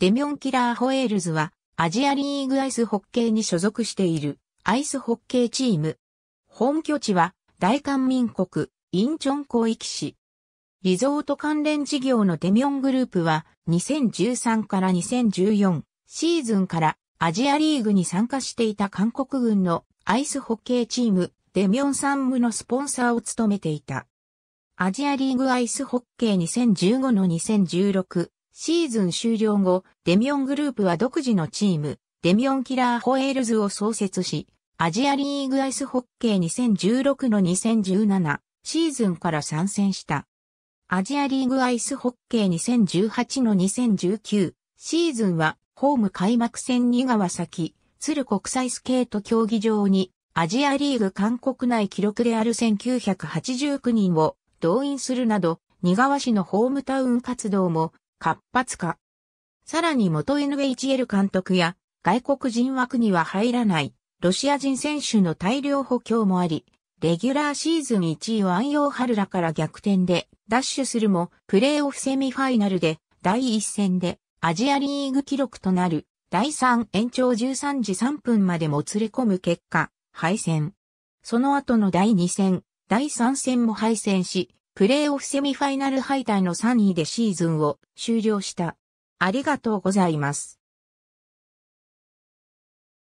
デミョン・キラー・ホエールズは、アジアリーグアイスホッケーに所属している、アイスホッケーチーム。本拠地は、大韓民国、インチョン広域市。リゾート関連事業のデミョングループは、2013から2014シーズンから、アジアリーグに参加していた韓国軍のアイスホッケーチーム、デミョンサンムのスポンサーを務めていた。アジアリーグアイスホッケー2015の2016シーズン終了後、デミオングループは独自のチーム、デミオンキラーホエールズを創設し、アジアリーグアイスホッケー2016の2017シーズンから参戦した。アジアリーグアイスホッケー2018の2019シーズンはホーム開幕戦に川崎、鶴国際スケート競技場にアジアリーグ韓国内記録である1989人を動員するなど、二川市のホームタウン活動も活発化。さらに元 NHL 監督や外国人枠には入らないロシア人選手の大量補強もあり、レギュラーシーズン1位を安陽春らから逆転でダッシュするも、プレーオフセミファイナルで第1戦でアジアリーグ記録となる第3延長13時3分までもつれ込む結果、敗戦。その後の第2戦、第3戦も敗戦し、プレーオフセミファイナル敗退の3位でシーズンを終了した。ありがとうございます。